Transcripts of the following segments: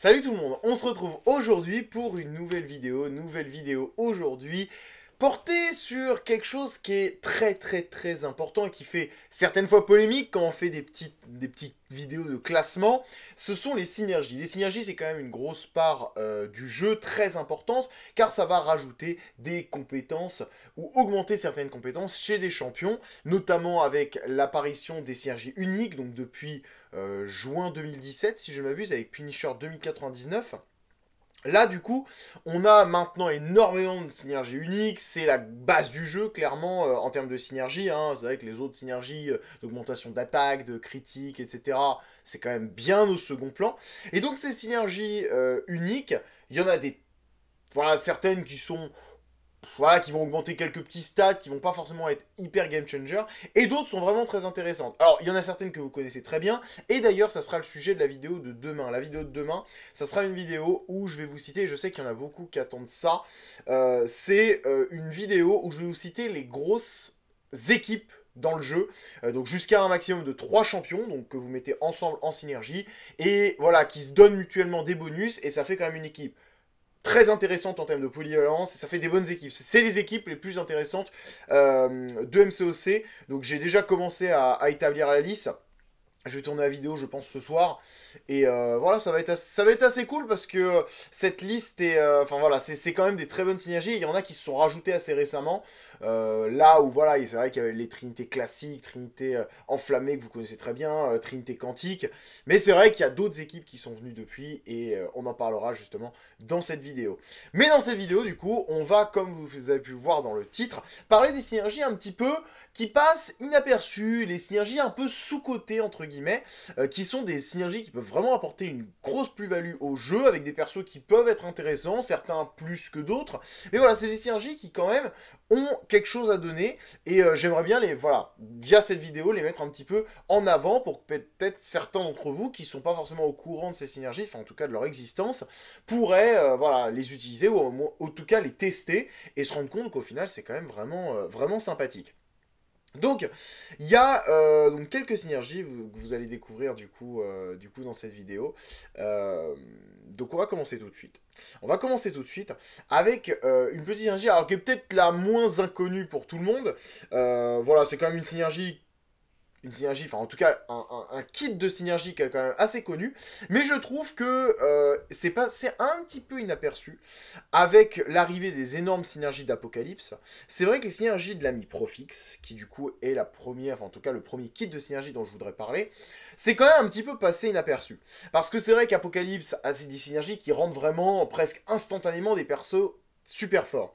Salut tout le monde, on se retrouve aujourd'hui pour une nouvelle vidéo, nouvelle vidéo aujourd'hui porté sur quelque chose qui est très très très important et qui fait certaines fois polémique quand on fait des petites, vidéos de classement, ce sont les synergies. Les synergies c'est quand même une grosse part euh, du jeu très importante car ça va rajouter des compétences ou augmenter certaines compétences chez des champions, notamment avec l'apparition des synergies uniques, donc depuis euh, juin 2017 si je m'abuse avec Punisher 2099. Là, du coup, on a maintenant énormément de synergies uniques, c'est la base du jeu, clairement, euh, en termes de synergie. Hein. C'est vrai que les autres synergies euh, d'augmentation d'attaque, de critique, etc., c'est quand même bien au second plan. Et donc, ces synergies euh, uniques, il y en a des... Voilà, certaines qui sont voilà, qui vont augmenter quelques petits stats, qui vont pas forcément être hyper game changer, et d'autres sont vraiment très intéressantes. Alors, il y en a certaines que vous connaissez très bien, et d'ailleurs, ça sera le sujet de la vidéo de demain. La vidéo de demain, ça sera une vidéo où je vais vous citer, je sais qu'il y en a beaucoup qui attendent ça, euh, c'est euh, une vidéo où je vais vous citer les grosses équipes dans le jeu, euh, donc jusqu'à un maximum de 3 champions, donc que vous mettez ensemble en synergie, et voilà, qui se donnent mutuellement des bonus, et ça fait quand même une équipe très intéressante en termes de polyvalence, ça fait des bonnes équipes. C'est les équipes les plus intéressantes euh, de MCOC, donc j'ai déjà commencé à établir la liste. Je vais tourner la vidéo, je pense, ce soir. Et euh, voilà, ça va, être assez, ça va être assez cool parce que cette liste est... Euh, enfin voilà, c'est quand même des très bonnes synergies. Il y en a qui se sont rajoutées assez récemment. Euh, là où voilà, c'est vrai qu'il y avait les trinités classiques, trinités enflammées que vous connaissez très bien, trinité quantique. Mais c'est vrai qu'il y a d'autres équipes qui sont venues depuis et on en parlera justement dans cette vidéo. Mais dans cette vidéo, du coup, on va, comme vous avez pu voir dans le titre, parler des synergies un petit peu qui passent inaperçues, les synergies un peu sous-cotées entre guillemets, euh, qui sont des synergies qui peuvent vraiment apporter une grosse plus-value au jeu, avec des persos qui peuvent être intéressants, certains plus que d'autres, mais voilà, c'est des synergies qui quand même ont quelque chose à donner, et euh, j'aimerais bien les, voilà, via cette vidéo, les mettre un petit peu en avant pour que peut-être certains d'entre vous qui sont pas forcément au courant de ces synergies, enfin en tout cas de leur existence, pourraient euh, voilà, les utiliser ou moins, en tout cas les tester et se rendre compte qu'au final c'est quand même vraiment, vraiment sympathique. Donc, il y a euh, donc quelques synergies que vous, allez découvrir du coup, euh, du coup dans cette vidéo. Euh, donc, on va commencer tout de suite. On va commencer tout de suite avec une petite synergie, alors qui est peut-être la moins inconnue pour tout le monde. voilà, c'est quand même une synergie synergie, enfin en tout cas un, kit de synergie qui est quand même assez connu, mais je trouve que euh, c'est un petit peu inaperçu avec l'arrivée des énormes synergies d'Apocalypse. C'est vrai que les synergies de l'ami Profix, qui du coup est la première, enfin en tout cas le premier kit de synergie dont je voudrais parler, c'est quand même un petit peu passé inaperçu. Parce que c'est vrai qu'Apocalypse a des synergies qui rendent vraiment presque instantanément des persos super forts.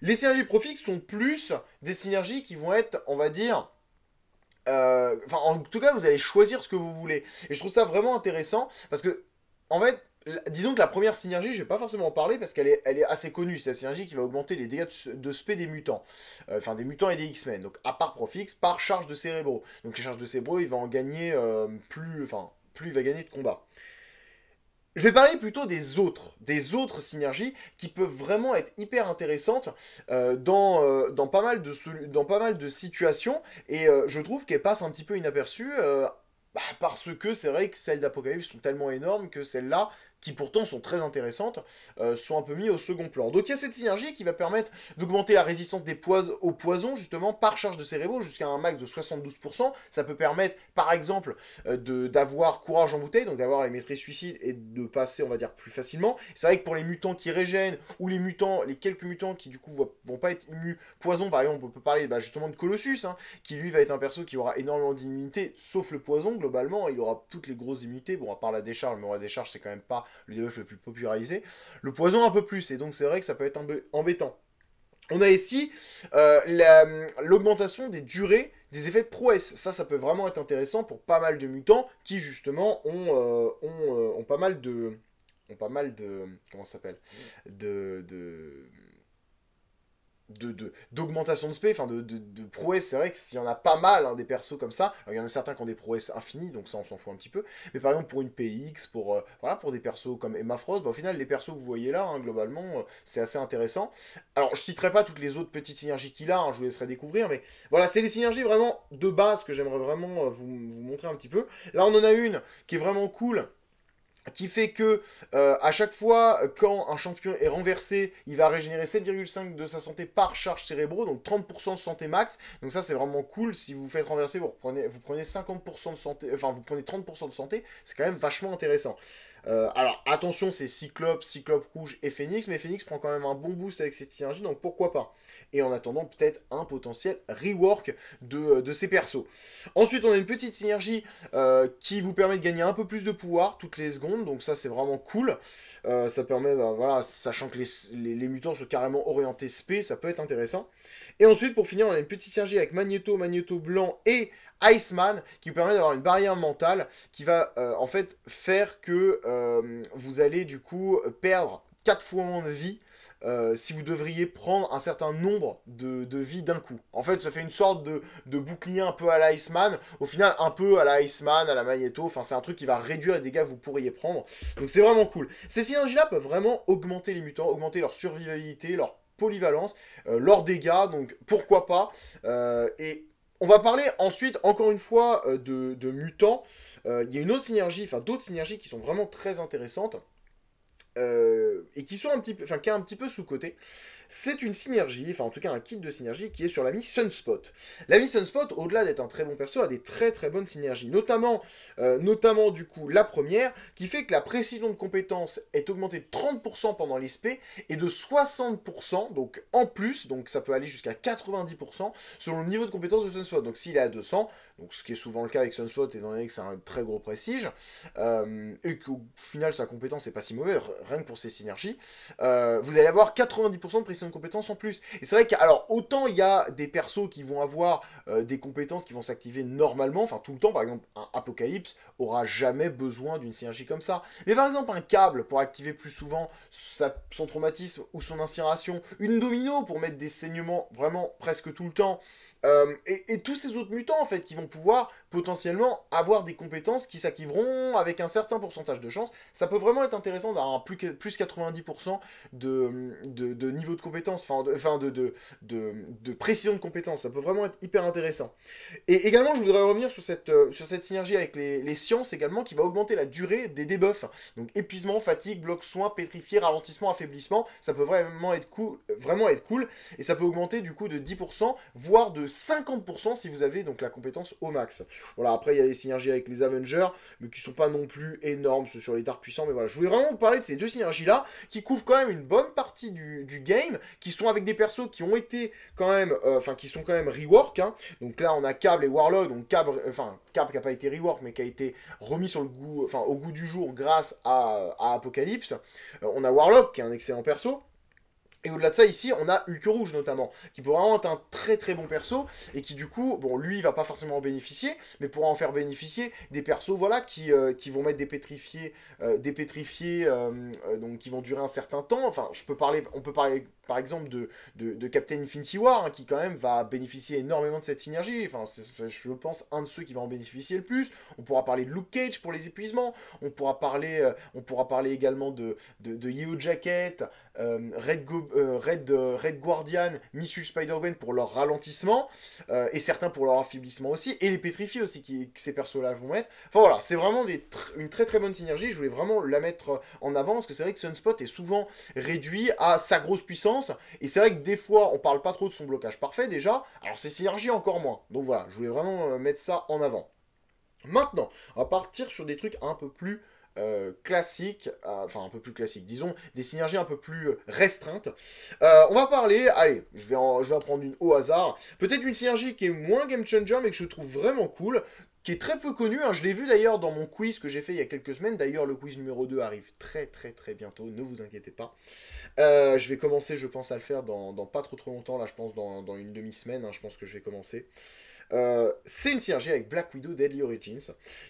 Les synergies Profix sont plus des synergies qui vont être, on va dire, euh, enfin en tout cas vous allez choisir ce que vous voulez. Et je trouve ça vraiment intéressant parce que en fait disons que la première synergie, je vais pas forcément en parler parce qu'elle est, elle est assez connue, c'est la synergie qui va augmenter les dégâts de, de spé des mutants, euh, enfin des mutants et des X-Men, donc à part profix, par charge de cérébraux. Donc les charges de cérébraux, il va en gagner euh, plus, enfin plus il va gagner de combat. Je vais parler plutôt des autres, des autres synergies qui peuvent vraiment être hyper intéressantes euh, euh, dans, pas mal de dans pas mal de situations et euh, je trouve qu'elles passent un petit peu inaperçues bah, parce que c'est vrai que celles d'Apocalypse sont tellement énormes que celles-là, qui pourtant sont très intéressantes, euh, sont un peu mis au second plan. Donc il y a cette synergie qui va permettre d'augmenter la résistance des poisons, au poison, justement, par charge de cérébraux, jusqu'à un max de 72%. Ça peut permettre, par exemple, euh, d'avoir courage en bouteille, donc d'avoir les maîtrises suicides et de passer, on va dire, plus facilement. C'est vrai que pour les mutants qui régènent, ou les mutants, les quelques mutants qui, du coup, vont pas être immus poison, par exemple, on peut parler bah, justement de Colossus, hein, qui lui va être un perso qui aura énormément d'immunité, sauf le poison, globalement, il aura toutes les grosses immunités, bon, à part la décharge, mais la décharge, c'est quand même pas le debuff le plus popularisé. Le poison un peu plus, et donc c'est vrai que ça peut être embêtant. On a ici euh, l'augmentation des durées des effets de prouesse. Ça, ça peut vraiment être intéressant pour pas mal de mutants qui, justement, ont, euh, euh, pas mal de... ont pas mal de... comment ça s'appelle de d'augmentation de, d'augmentation de spé, enfin de, de, de c'est vrai qu'il y en a pas mal hein, des persos comme ça, il y en a certains qui ont des prouesses infinies, donc ça on s'en fout un petit peu, mais par exemple pour une PX, pour, euh, voilà, pour des persos comme Emma Frost, bah, au final les persos que vous voyez là, hein, globalement, euh, c'est assez intéressant. Alors je citerai pas toutes les autres petites synergies qu'il a, hein, je vous laisserai découvrir, mais voilà, c'est les synergies vraiment de base que j'aimerais vraiment euh, vous, vous montrer un petit peu. Là on en a une qui est vraiment cool, qui fait que euh, à chaque fois quand un champion est renversé, il va régénérer 7,5 de sa santé par charge cérébro, donc 30% de santé max. Donc ça c'est vraiment cool. Si vous, faites renverser, vous prenez vous prenez 50% de santé, enfin vous prenez 30% de santé, c'est quand même vachement intéressant. Euh, alors attention, c'est Cyclope, Cyclope rouge et Phoenix, mais Phoenix prend quand même un bon boost avec cette synergie, donc pourquoi pas Et en attendant peut-être un potentiel rework de, euh, de ces persos. Ensuite, on a une petite synergie euh, qui vous permet de gagner un peu plus de pouvoir toutes les secondes, donc ça c'est vraiment cool. ça permet, bah, voilà, sachant que les, mutants sont carrément orientés SP, ça peut être intéressant. Et ensuite, pour finir, on a une petite synergie avec Magneto, Magneto blanc et Iceman qui vous permet d'avoir une barrière mentale qui va euh, en fait faire que euh, vous allez du coup perdre 4 fois moins de vie euh, si vous devriez prendre un certain nombre de, vies d'un coup. En fait, ça fait une sorte de, bouclier un peu à l'Iceman. au final un peu à la Iceman, à la Magneto, enfin c'est un truc qui va réduire les dégâts que vous pourriez prendre, donc c'est vraiment cool. Ces synergies-là peuvent vraiment augmenter les mutants, augmenter leur survivabilité, leur polyvalence, leurs dégâts, donc pourquoi pas, et on va parler ensuite, encore une fois, euh, de, mutants. Euh, il y a une autre synergie, enfin d'autres synergies qui sont vraiment très intéressantes. Euh, et qui sont un petit peu, enfin qui est un petit peu sous côté c'est une synergie, enfin en tout cas un kit de synergie qui est sur la l'ami Sunspot. L'ami Sunspot, au-delà d'être un très bon perso, a des très très bonnes synergies, notamment, euh, notamment du coup la première, qui fait que la précision de compétence est augmentée de 30% pendant l'ISP, et de 60%, donc en plus, donc ça peut aller jusqu'à 90% selon le niveau de compétence de Sunspot. Donc s'il est à 200, ce qui est souvent le cas avec Sunspot, étant donné que c'est un très gros prestige, euh, et qu'au final sa compétence n'est pas si mauvaise, rien que pour ses synergies, euh, vous allez avoir 90% de précision de compétence en plus. Et c'est vrai que, alors autant il y a des persos qui vont avoir euh, des compétences qui vont s'activer normalement, enfin tout le temps, par exemple un Apocalypse aura jamais besoin d'une synergie comme ça. Mais par exemple un câble pour activer plus souvent son traumatisme ou son incirration une domino pour mettre des saignements vraiment presque tout le temps, euh, et, tous ces autres mutants, en fait, qui vont pouvoir potentiellement avoir des compétences qui s'acquiveront avec un certain pourcentage de chance. Ça peut vraiment être intéressant d'avoir plus, plus 90% de, niveau de compétences, enfin de, de, de, de, précision de compétences. Ça peut vraiment être hyper intéressant. Et également, je voudrais revenir sur cette, euh, sur cette synergie avec les, sciences également, qui va augmenter la durée des debuffs. Donc épuisement, fatigue, bloc, soin, pétrifié, ralentissement, affaiblissement. Ça peut vraiment être cool, vraiment être cool. Et ça peut augmenter du coup de 10%, voire de 50% si vous avez donc la compétence au max. Voilà, après, il y a les synergies avec les Avengers, mais qui sont pas non plus énormes, sur les dards puissants. Mais voilà, je voulais vraiment vous parler de ces deux synergies-là, qui couvrent quand même une bonne partie du, game, qui sont avec des persos qui ont été quand même, euh, enfin, qui sont quand même rework. Hein. Donc là, on a Cable et Warlock, donc Cable, euh, enfin, qui a pas été rework, mais qui a été remis sur le goût, enfin, au goût du jour grâce à, Apocalypse. Euh, on a Warlock, qui est un excellent perso. Et au-delà de ça, ici, on a Hulk Rouge notamment, qui pourrait vraiment être un très très bon perso, et qui du coup, bon, lui, il va pas forcément en bénéficier, mais pourra en faire bénéficier des persos, voilà, qui, euh, vont mettre des pétrifiés, euh, des pétrifiés, euh, donc qui vont durer un certain temps. Enfin, je peux parler, on peut parler par exemple de, de, Captain Infinity War, hein, qui quand même va bénéficier énormément de cette synergie. Enfin, je pense, un de ceux qui va en bénéficier le plus. On pourra parler de Luke Cage pour les épuisements. On pourra parler, euh, on pourra parler également de, de, de Jacket, euh, Red, euh, Red, Guardian, Missus Spider-Gwen pour leur ralentissement, et certains pour leur affaiblissement aussi, et les pétrifiés aussi qui, que ces persos-là vont mettre. Enfin voilà, c'est vraiment une très très bonne synergie. Je voulais vraiment la mettre en avant, parce que c'est vrai que Sunspot est souvent réduit à sa grosse puissance et c'est vrai que des fois, on parle pas trop de son blocage parfait déjà, alors ses synergies encore moins. Donc voilà, je voulais vraiment euh, mettre ça en avant. Maintenant, on va partir sur des trucs un peu plus euh, classiques, euh, enfin un peu plus classiques, disons, des synergies un peu plus restreintes. on va parler, allez, je vais je vais en prendre une au hasard, peut-être une synergie qui est moins game changer mais que je trouve vraiment cool, qui est très peu connu. Hein. Je l'ai vu d'ailleurs dans mon quiz que j'ai fait il y a quelques semaines. D'ailleurs, le quiz numéro 2 arrive très très très bientôt, ne vous inquiétez pas. Euh, je vais commencer, je pense, à le faire dans, pas trop trop longtemps, là je pense dans, une demi-semaine, hein. je pense que je vais commencer c'est euh, une synergie avec Black Widow Deadly Origins,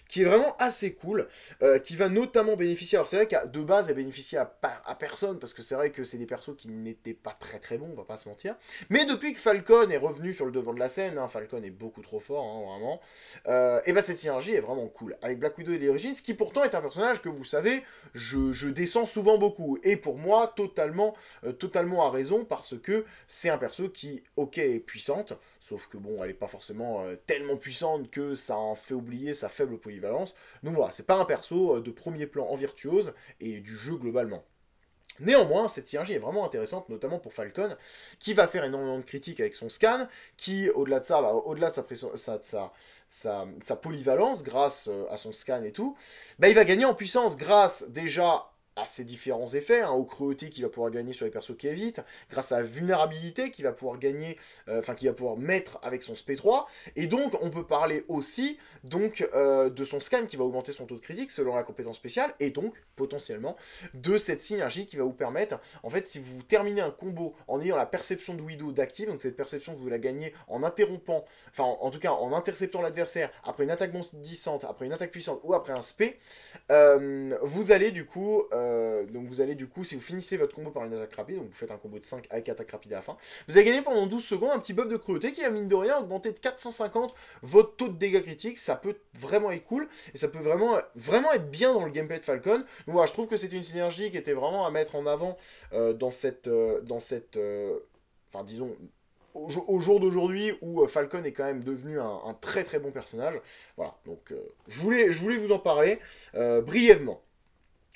qui est vraiment assez cool, euh, qui va notamment bénéficier, alors c'est vrai qu'à de base elle bénéficie à, à personne, parce que c'est vrai que c'est des persos qui n'étaient pas très très bons, on va pas se mentir, mais depuis que Falcon est revenu sur le devant de la scène, hein, Falcon est beaucoup trop fort, hein, vraiment, euh, et bah cette synergie est vraiment cool, avec Black Widow Deadly Origins, qui pourtant est un personnage que vous savez, je, je descends souvent beaucoup, et pour moi, totalement, totalement à raison, parce que c'est un perso qui, ok, est puissante, sauf que bon, elle est pas forcément euh, tellement puissante que ça en fait oublier sa faible polyvalence. Donc voilà, c'est pas un perso euh, de premier plan en virtuose et du jeu globalement. Néanmoins, cette synergie est vraiment intéressante, notamment pour Falcon, qui va faire énormément de critiques avec son scan, qui, au-delà de ça, bah, au-delà de sa, sa, sa, polyvalence, grâce euh, à son scan et tout, bah, il va gagner en puissance grâce déjà à ses différents effets, hein, aux cruautés qui va pouvoir gagner sur les persos qui évitent, grâce à la vulnérabilité qu'il va pouvoir gagner, euh, enfin qui va pouvoir mettre avec son SP3, et donc on peut parler aussi donc euh, de son scan qui va augmenter son taux de critique selon la compétence spéciale, et donc potentiellement de cette synergie qui va vous permettre, en fait si vous terminez un combo en ayant la perception de Widow d'active, donc cette perception vous la gagnez en interrompant, enfin en, tout cas en interceptant l'adversaire après une attaque bondissante, après une attaque puissante ou après un SP, euh, vous allez du coup... Euh, donc vous allez du coup, si vous finissez votre combo par une attaque rapide, donc vous faites un combo de 5 avec attaque rapide à la fin, vous allez gagner pendant 12 secondes un petit buff de cruauté qui va mine de rien augmenter de 450 votre taux de dégâts critiques. Ça peut vraiment être cool et ça peut vraiment, vraiment être bien dans le gameplay de Falcon. Donc voilà, je trouve que c'était une synergie qui était vraiment à mettre en avant euh, dans cette... Euh, dans cette enfin disons au, jour d'aujourd'hui où Falcon est quand même devenu un, très très bon personnage. Voilà, donc je, voulais, je voulais vous en parler brièvement.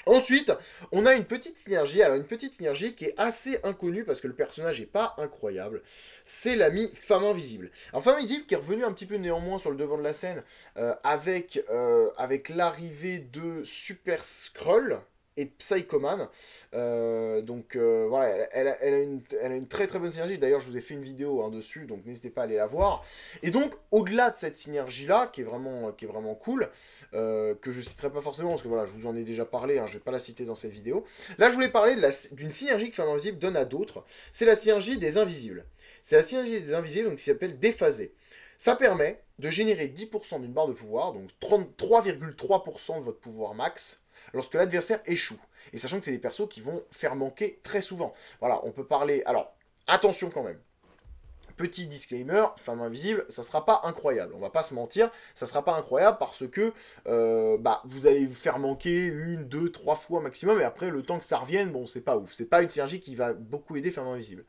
Ensuite, on a une petite synergie, alors une petite synergie qui est assez inconnue parce que le personnage n'est pas incroyable, c'est l'ami Femme Invisible. Alors Femme Invisible qui est revenu un petit peu néanmoins sur le devant de la scène euh, avec, euh, avec l'arrivée de Super Scroll et Psychoman. Euh, donc euh, voilà, elle, a une, elle, a une, très très bonne synergie. D'ailleurs, je vous ai fait une vidéo hein, dessus, donc n'hésitez pas à aller la voir. Et donc, au-delà de cette synergie-là, qui, est vraiment, qui est vraiment cool, euh, que je citerai pas forcément, parce que voilà, je vous en ai déjà parlé, hein, je vais pas la citer dans cette vidéo. Là, je voulais parler d'une synergie que Femme Invisible donne à d'autres. C'est la synergie des invisibles. C'est la synergie des invisibles, donc qui s'appelle déphasé. Ça permet de générer 10% d'une barre de pouvoir, donc 33,3% de votre pouvoir max, lorsque l'adversaire échoue. Et sachant que c'est des persos qui vont faire manquer très souvent. Voilà, on peut parler... Alors, attention quand même petit disclaimer, Femme Invisible, ça sera pas incroyable. On va pas se mentir, ça sera pas incroyable parce que euh, bah, vous allez vous faire manquer une, deux, trois fois maximum, et après le temps que ça revienne, bon, c'est pas ouf. C'est pas une synergie qui va beaucoup aider Femme Invisible.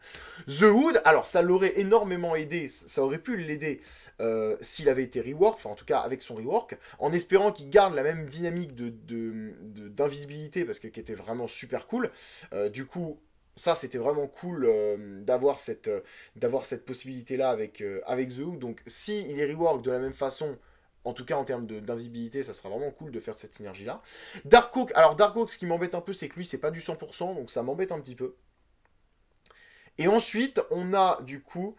The Hood, alors ça l'aurait énormément aidé, ça aurait pu l'aider euh, s'il avait été rework, enfin en tout cas avec son rework, en espérant qu'il garde la même dynamique d'invisibilité de, d'invisibilité parce que qui était vraiment super cool. Euh, du coup, ça, c'était vraiment cool euh, d'avoir cette, euh, cette possibilité-là avec, euh, avec The Donc, si il est rework de la même façon, en tout cas en termes d'invisibilité, ça sera vraiment cool de faire cette synergie-là. Dark Oak, alors Dark Oak, ce qui m'embête un peu, c'est que lui, c'est pas du 100%, donc ça m'embête un petit peu. Et ensuite, on a du coup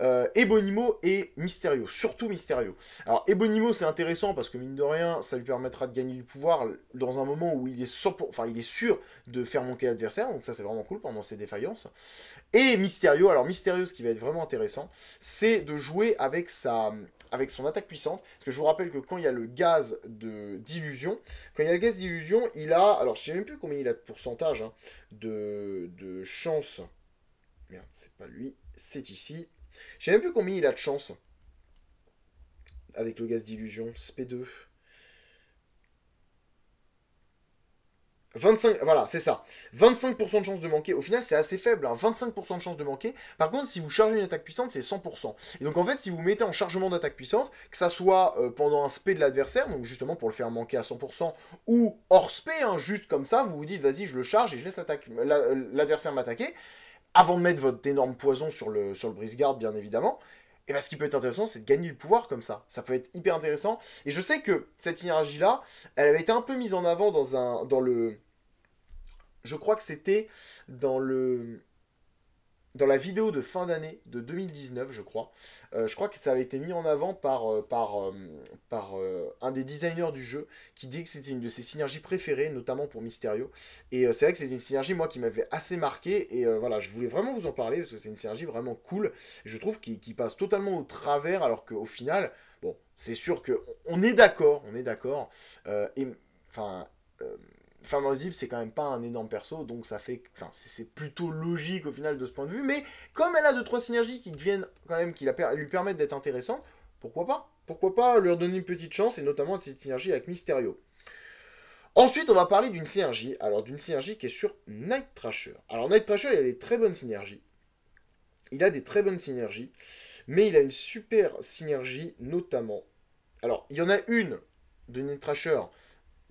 euh, Ebonimo et Mysterio, surtout Mysterio. Alors Ebonimo, c'est intéressant parce que mine de rien, ça lui permettra de gagner du pouvoir dans un moment où il est, enfin, il est sûr de faire manquer l'adversaire, donc ça c'est vraiment cool pendant ses défaillances. Et Mysterio, alors Mysterio, ce qui va être vraiment intéressant, c'est de jouer avec, sa, avec son attaque puissante, parce que je vous rappelle que quand il y a le gaz d'illusion, quand il y a le gaz d'illusion, il a, alors je ne sais même plus combien il a de pourcentage hein, de chance Merde, c'est pas lui. C'est ici. Je sais même plus combien il a de chance. Avec le gaz d'illusion. SP2. 25, voilà, c'est ça. 25% de chance de manquer. Au final, c'est assez faible, 25% hein. de chance de manquer. Par contre, si vous chargez une attaque puissante, c'est 100%. Et donc, en fait, si vous mettez en chargement d'attaque puissante, que ça soit euh, pendant un SP de l'adversaire, donc justement pour le faire manquer à 100%, ou hors SP, hein, juste comme ça, vous vous dites, vas-y, je le charge et je laisse euh, l'adversaire m'attaquer avant de mettre votre énorme poison sur le, sur le brise-garde, bien évidemment, et eh bien ce qui peut être intéressant, c'est de gagner le pouvoir comme ça. Ça peut être hyper intéressant. Et je sais que cette énergie là elle avait été un peu mise en avant dans, un, dans le... Je crois que c'était dans le dans la vidéo de fin d'année de 2019, je crois. Euh, je crois que ça avait été mis en avant par, euh, par, euh, un des designers du jeu qui dit que c'était une de ses synergies préférées, notamment pour Mysterio. Et c'est vrai que c'est une synergie, moi, qui m'avait assez marqué. Et voilà, je voulais vraiment vous en parler parce que c'est une synergie vraiment cool. Je trouve qu'il passe totalement au travers, alors qu'au final, bon, c'est sûr que on est d'accord, on est d'accord. et enfin Famozib, c'est quand même pas un énorme perso, donc ça fait. Enfin, c'est plutôt logique au final de ce point de vue, mais comme elle a 2 trois synergies qui deviennent quand même, qui lui permettent d'être intéressant, pourquoi pas Pourquoi pas leur donner une petite chance, et notamment cette synergie avec Mysterio Ensuite, on va parler d'une synergie, alors d'une synergie qui est sur Night Trasher. Alors, Night Trasher, il a des très bonnes synergies. Il a des très bonnes synergies, mais il a une super synergie, notamment. Alors, il y en a une de Night Trasher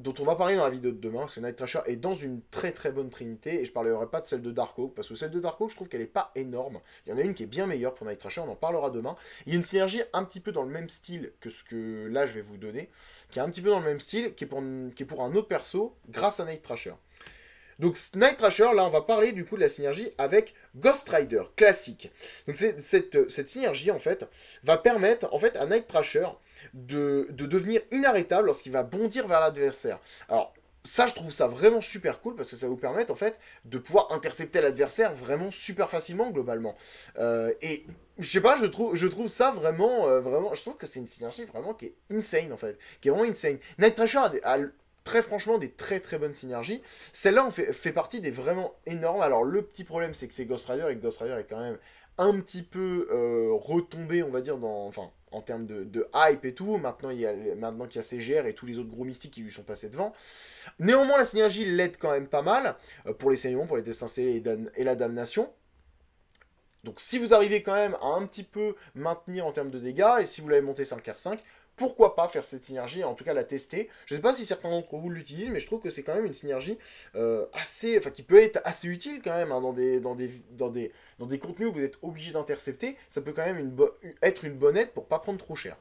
dont on va parler dans la vidéo de demain, parce que Night Trasher est dans une très très bonne trinité, et je parlerai pas de celle de Dark Oak, parce que celle de Dark Oak, je trouve qu'elle est pas énorme. Il y en a une qui est bien meilleure pour Night Trasher, on en parlera demain. Il y a une synergie un petit peu dans le même style que ce que là je vais vous donner, qui est un petit peu dans le même style, qui est pour, qui est pour un autre perso, grâce à Night Trasher. Donc Night Trasher, là, on va parler du coup de la synergie avec Ghost Rider classique. Donc cette, euh, cette synergie, en fait, va permettre en fait à Night Trasher de, devenir inarrêtable lorsqu'il va bondir vers l'adversaire. Alors, ça, je trouve ça vraiment super cool parce que ça vous permet en fait de pouvoir intercepter l'adversaire vraiment super facilement globalement. Euh, et je sais pas, je trouve, je trouve ça vraiment, euh, vraiment, je trouve que c'est une synergie vraiment qui est insane en fait, qui est vraiment insane. Night Thrasher a, a, très franchement des très très bonnes synergies. Celle-là fait, partie des vraiment énormes. Alors le petit problème c'est que c'est Ghost Rider et que Ghost Rider est quand même un petit peu euh, retombé on va dire Enfin, en termes de, hype et tout. Maintenant, il y a, maintenant qu'il y a CGR et tous les autres gros mystiques qui lui sont passés devant. Néanmoins, la synergie l'aide quand même pas mal euh, pour les saignements, pour les destins scellés et, et, la damnation. Donc si vous arrivez quand même à un petit peu maintenir en termes de dégâts, et si vous l'avez monté 5 r 5, pourquoi pas faire cette synergie, en tout cas la tester. Je ne sais pas si certains d'entre vous l'utilisent, mais je trouve que c'est quand même une synergie euh, assez, enfin qui peut être assez utile quand même hein, dans, des, dans, des, dans, des, dans des contenus où vous êtes obligé d'intercepter. Ça peut quand même être une bonne aide pour pas prendre trop cher.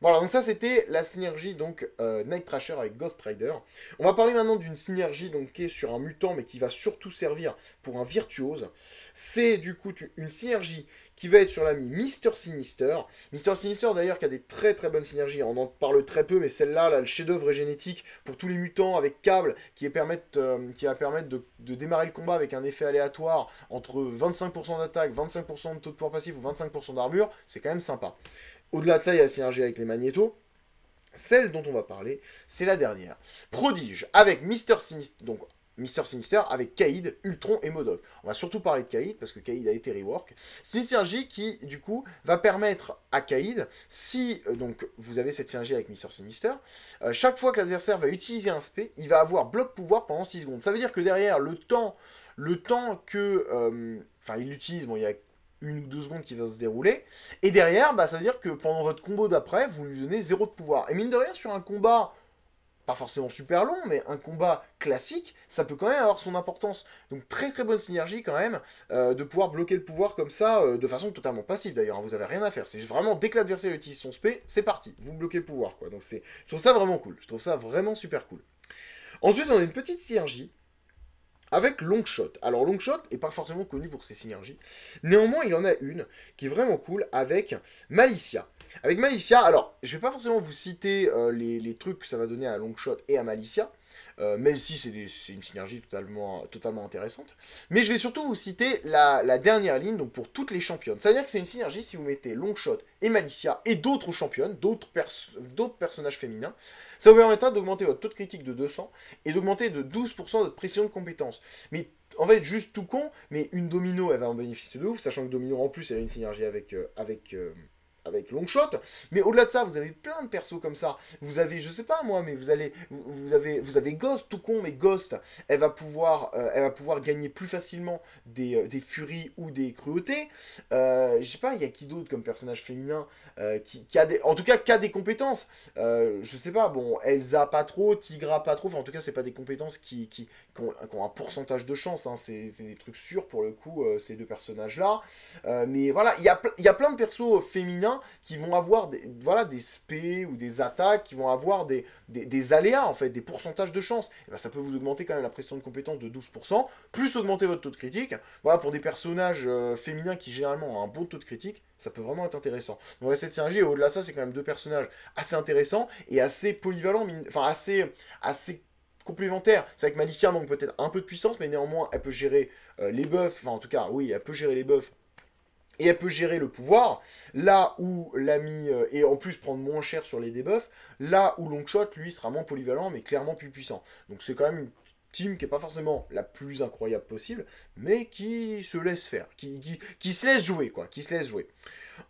Voilà, donc ça c'était la synergie donc euh, Night Trasher avec Ghost Rider. On va parler maintenant d'une synergie donc, qui est sur un mutant mais qui va surtout servir pour un virtuose. C'est du coup une synergie qui va être sur l'ami Mister Sinister. Mister Sinister d'ailleurs qui a des très très bonnes synergies, on en parle très peu, mais celle-là, là, le chef-d'œuvre est génétique pour tous les mutants avec câble qui, permettent, euh, qui va permettre de, démarrer le combat avec un effet aléatoire entre 25% d'attaque, 25% de taux de pouvoir passif ou 25% d'armure, c'est quand même sympa. Au-delà de ça, il y a la synergie avec les magnétos. Celle dont on va parler, c'est la dernière. Prodige, avec Mister Sinister, donc Mister Sinister avec Kaïd, Ultron et Modoc. On va surtout parler de Kaïd parce que Kaïd a été rework. C'est une synergie qui, du coup, va permettre à Kaïd, si euh, donc vous avez cette synergie avec Mister Sinister, euh, chaque fois que l'adversaire va utiliser un spé, il va avoir bloc pouvoir pendant 6 secondes. Ça veut dire que derrière, le temps, le temps que. Euh, enfin, il l'utilise, bon, il y a une ou deux secondes qui va se dérouler. Et derrière, bah, ça veut dire que pendant votre combo d'après, vous lui donnez zéro de pouvoir. Et mine de rien, sur un combat pas forcément super long, mais un combat classique, ça peut quand même avoir son importance. Donc très très bonne synergie quand même, euh, de pouvoir bloquer le pouvoir comme ça, euh, de façon totalement passive d'ailleurs, hein, vous avez rien à faire. C'est vraiment, dès que l'adversaire utilise son spé, c'est parti, vous bloquez le pouvoir quoi. Donc c'est, je trouve ça vraiment cool, je trouve ça vraiment super cool. Ensuite, on a une petite synergie avec Longshot. Alors Longshot n'est pas forcément connu pour ses synergies. Néanmoins, il y en a une qui est vraiment cool avec Malicia. Avec Malicia, alors je vais pas forcément vous citer euh, les, les, trucs que ça va donner à Longshot et à Malicia. Euh, même si c'est une synergie totalement, totalement intéressante. Mais je vais surtout vous citer la, dernière ligne, donc pour toutes les championnes. C'est-à-dire que c'est une synergie si vous mettez Longshot et Malicia et d'autres championnes, d'autres personnages féminins, ça vous permettra d'augmenter votre taux de critique de 200 et d'augmenter de 12% votre pression de compétence. Mais en fait, juste tout con, mais une domino, elle va en bénéficier de ouf, sachant que domino, en plus, elle a une synergie avec, euh, avec, euh, avec Longshot, mais au-delà de ça, vous avez plein de persos comme ça. Vous avez, je sais pas moi, mais vous allez, vous avez, vous avez Ghost tout con, mais Ghost, elle va pouvoir, euh, elle va pouvoir gagner plus facilement euh, des, furies ou des cruautés. Euh, je sais pas, il y a qui d'autre comme personnage féminin euh, qui, a des, en tout cas, qui a des compétences. je sais pas, bon, Elsa pas trop, Tigra pas trop. Enfin, en tout cas, c'est pas des compétences qui, qui, ont, un pourcentage de chance. Hein. C'est des trucs sûrs pour le coup ces deux personnages là. mais voilà, il y y a plein de persos féminins qui vont avoir des, voilà, des spé ou des attaques, qui vont avoir des, aléas, en fait, des pourcentages de chance. Eh ben, ça peut vous augmenter quand même la pression de compétence de 12%, plus augmenter votre taux de critique. Voilà, pour des personnages euh, féminins qui généralement ont un bon taux de critique, ça peut vraiment être intéressant. Donc la 7 synergie, au-delà de ça, c'est quand même deux personnages assez intéressants et assez polyvalents, enfin assez, complémentaires. C'est avec Malicia, manque peut-être un peu de puissance, mais néanmoins, elle peut gérer euh, les buffs, enfin en tout cas, oui, elle peut gérer les buffs et elle peut gérer le pouvoir, là où l'ami, euh, et en plus prendre moins cher sur les debuffs, là où Longshot, lui, sera moins polyvalent, mais clairement plus puissant. Donc c'est quand même une team qui n'est pas forcément la plus incroyable possible, mais qui se laisse faire, qui, se laisse jouer, quoi, qui se laisse jouer.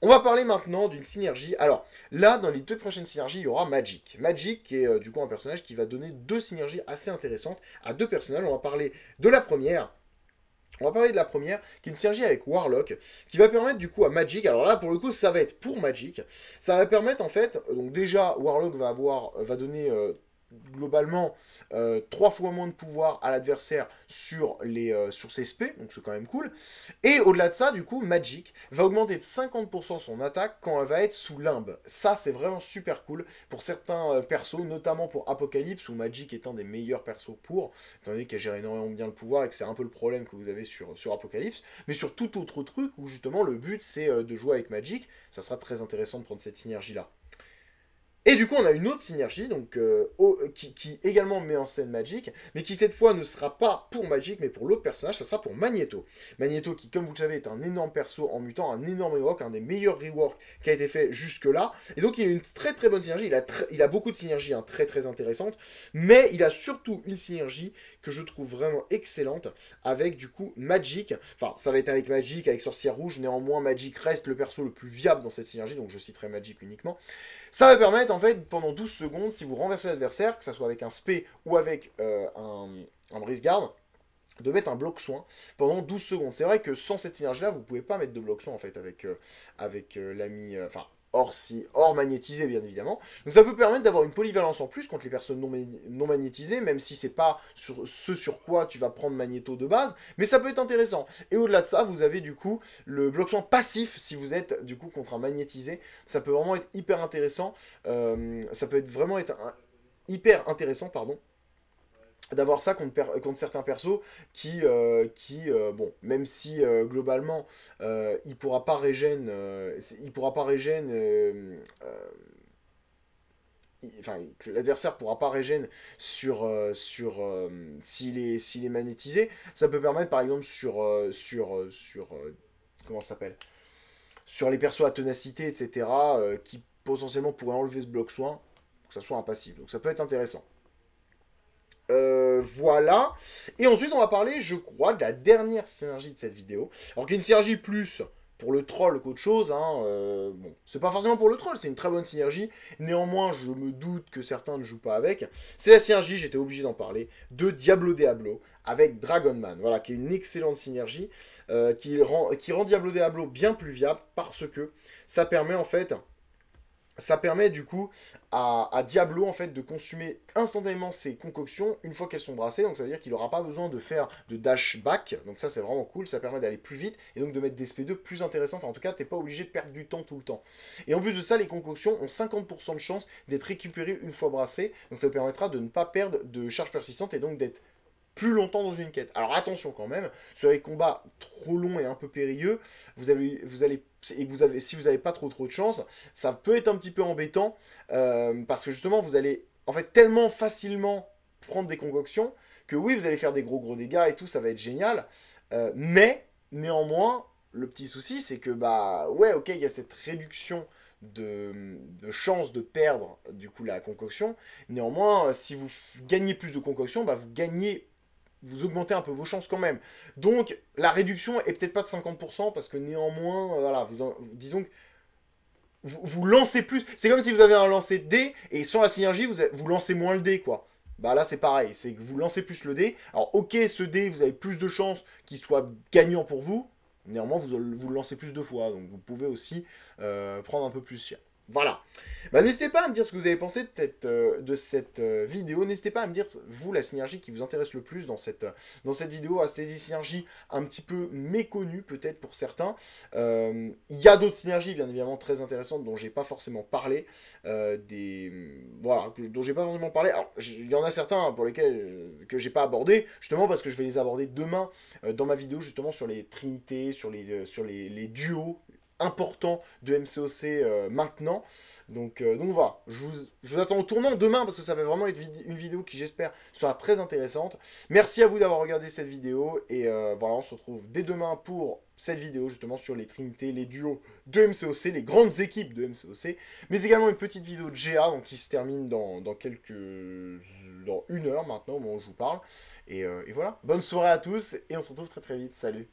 On va parler maintenant d'une synergie. Alors, là, dans les deux prochaines synergies, il y aura Magic. Magic est euh, du coup un personnage qui va donner deux synergies assez intéressantes à deux personnages. On va parler de la première, on va parler de la première, qui est une synergie avec Warlock, qui va permettre du coup à Magic, alors là pour le coup ça va être pour Magic, ça va permettre en fait, donc déjà Warlock va avoir, va donner euh, globalement euh, trois fois moins de pouvoir à l'adversaire sur, les, euh, sur ses spés, donc c'est quand même cool. Et au-delà de ça, du coup, Magic va augmenter de 50% son attaque quand elle va être sous limbe. Ça, c'est vraiment super cool pour certains euh, persos, notamment pour Apocalypse, où Magic est un des meilleurs persos pour, étant donné qu'elle gère énormément bien le pouvoir et que c'est un peu le problème que vous avez sur, sur Apocalypse, mais sur tout autre truc où justement le but c'est euh, de jouer avec Magic, ça sera très intéressant de prendre cette synergie-là. Et du coup, on a une autre synergie donc, euh, euh, qui, également met en scène Magic, mais qui cette fois ne sera pas pour Magic, mais pour l'autre personnage, ça sera pour Magneto. Magneto qui, comme vous le savez, est un énorme perso en mutant, un énorme rework, un des meilleurs reworks qui a été fait jusque-là. Et donc, il a une très très bonne synergie, il a, il a beaucoup de synergies hein, très très intéressantes, mais il a surtout une synergie que je trouve vraiment excellente avec du coup Magic. Enfin, ça va être avec Magic, avec Sorcière Rouge, néanmoins Magic reste le perso le plus viable dans cette synergie, donc je citerai Magic uniquement. Ça va permettre, en fait, pendant 12 secondes, si vous renversez l'adversaire, que ce soit avec un spé ou avec euh, un, brise-garde, de mettre un bloc soin pendant 12 secondes. C'est vrai que sans cette énergie là vous pouvez pas mettre de bloc soin en fait avec, euh, avec euh, l'ami... Enfin, Or si, or magnétisé bien évidemment. Donc ça peut permettre d'avoir une polyvalence en plus contre les personnes non, magnétisées, même si c'est pas sur ce sur quoi tu vas prendre magnéto de base, mais ça peut être intéressant. Et au-delà de ça, vous avez du coup le bloc soin passif si vous êtes du coup contre un magnétisé, ça peut vraiment être hyper intéressant, euh, ça peut être vraiment être hyper intéressant pardon d'avoir ça contre, contre, certains persos qui, euh, qui euh, bon, même si euh, globalement il pourra pas régène, il pourra pas régène, enfin l'adversaire pourra pas régène sur sur s'il est s'il est magnétisé, ça peut permettre par exemple sur sur sur comment s'appelle, sur les persos à tenacité etc qui potentiellement pourraient enlever ce bloc soin, que ça soit un passif, donc ça peut être intéressant. Euh, voilà. Et ensuite, on va parler, je crois, de la dernière synergie de cette vidéo. Alors une synergie plus pour le troll qu'autre chose, hein, euh, bon, c'est pas forcément pour le troll, c'est une très bonne synergie, néanmoins je me doute que certains ne jouent pas avec, c'est la synergie, j'étais obligé d'en parler, de Diablo Diablo avec Dragon Man, voilà, qui est une excellente synergie, euh, qui, rend, qui rend Diablo Diablo bien plus viable, parce que ça permet en fait ça permet du coup à, Diablo en fait de consommer instantanément ses concoctions une fois qu'elles sont brassées, donc ça veut dire qu'il n'aura pas besoin de faire de dash back, donc ça c'est vraiment cool, ça permet d'aller plus vite et donc de mettre des SP2 plus intéressants, enfin en tout cas t'es pas obligé de perdre du temps tout le temps. Et en plus de ça les concoctions ont 50% de chance d'être récupérées une fois brassées, donc ça vous permettra de ne pas perdre de charge persistante et donc d'être plus longtemps dans une quête. Alors attention quand même, sur les combats trop longs et un peu périlleux, vous vous allez, et vous avez, si vous n'avez pas trop trop de chance, ça peut être un petit peu embêtant euh, parce que justement vous allez en fait tellement facilement prendre des concoctions que oui vous allez faire des gros gros dégâts et tout, ça va être génial, euh, mais néanmoins le petit souci c'est que bah ouais ok il y a cette réduction de, chance de perdre du coup la concoction. Néanmoins, si vous gagnez plus de concoctions, bah, vous gagnez vous augmentez un peu vos chances quand même. Donc la réduction est peut-être pas de 50% parce que néanmoins, euh, voilà, vous disons que vous, lancez plus. C'est comme si vous avez un lancé de et sans la synergie, vous, vous lancez moins le dé quoi. Bah là c'est pareil, c'est que vous lancez plus le dé. Alors ok, ce dé, vous avez plus de chances qu'il soit gagnant pour vous. Néanmoins, vous, vous le lancez plus de fois, donc vous pouvez aussi euh, prendre un peu plus cher. Voilà. Bah, n'hésitez pas à me dire ce que vous avez pensé de cette, euh, de cette euh, vidéo. N'hésitez pas à me dire, vous, la synergie qui vous intéresse le plus dans cette, dans cette vidéo. Ah, C'était des synergies un petit peu méconnues, peut-être pour certains. Euh, il y a d'autres synergies, bien évidemment, très intéressantes dont j'ai pas forcément parlé. des, voilà, dont j'ai pas forcément parlé. Alors, il y en a certains hein, pour lesquels que j'ai pas abordé, justement parce que je vais les aborder demain dans ma vidéo, justement sur les trinités, sur les, sur les, les duos, important de MCOC euh, maintenant. Donc, euh, donc voilà, je vous, attends au tournant demain parce que ça va vraiment être une vidéo qui j'espère sera très intéressante. Merci à vous d'avoir regardé cette vidéo et euh, voilà, on se retrouve dès demain pour cette vidéo justement sur les trinités, les duos de MCOC, les grandes équipes de MCOC, mais également une petite vidéo de GA donc, qui se termine dans, quelques... dans une heure maintenant où je vous parle. et voilà, bonne soirée à tous et on se retrouve très très vite, salut